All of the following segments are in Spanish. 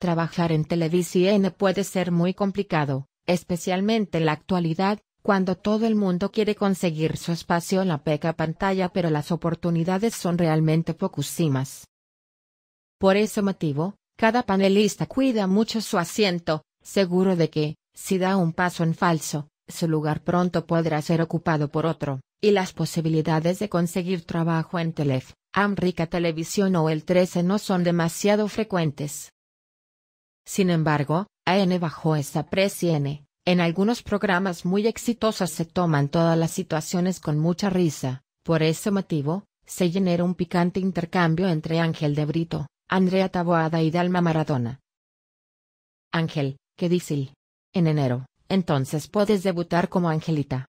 Trabajar en Televisión puede ser muy complicado, especialmente en la actualidad, cuando todo el mundo quiere conseguir su espacio en la peca pantalla pero las oportunidades son realmente pocosimas. Por ese motivo, cada panelista cuida mucho su asiento, seguro de que, si da un paso en falso, su lugar pronto podrá ser ocupado por otro, y las posibilidades de conseguir trabajo en Telef, Amrica Televisión o el 13 no son demasiado frecuentes. Sin embargo, AN bajó esa presión. En algunos programas muy exitosos se toman todas las situaciones con mucha risa. Por ese motivo, se genera un picante intercambio entre Ángel de Brito, Andrea Taboada y Dalma Maradona. Ángel, qué él? En enero, entonces puedes debutar como Angelita.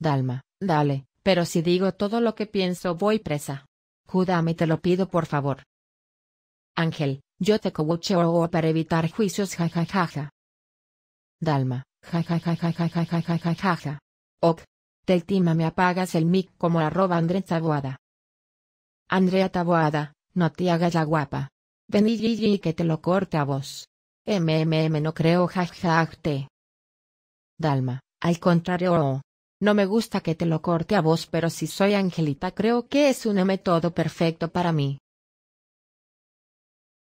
Dalma, dale, pero si digo todo lo que pienso voy presa. me te lo pido por favor. Ángel, yo te coacheo para evitar juicios jajajaja. Dalma, jajajajajajajajaja. Ok. Teltima me apagas el mic como arroba Andrea Taboada. Andrea Taboada, no te hagas la guapa. Ven y, que te lo corte a vos. MMM no creo jajajte. Dalma, al contrario. Oh. No me gusta que te lo corte a vos, pero si soy Angelita creo que es un método perfecto para mí.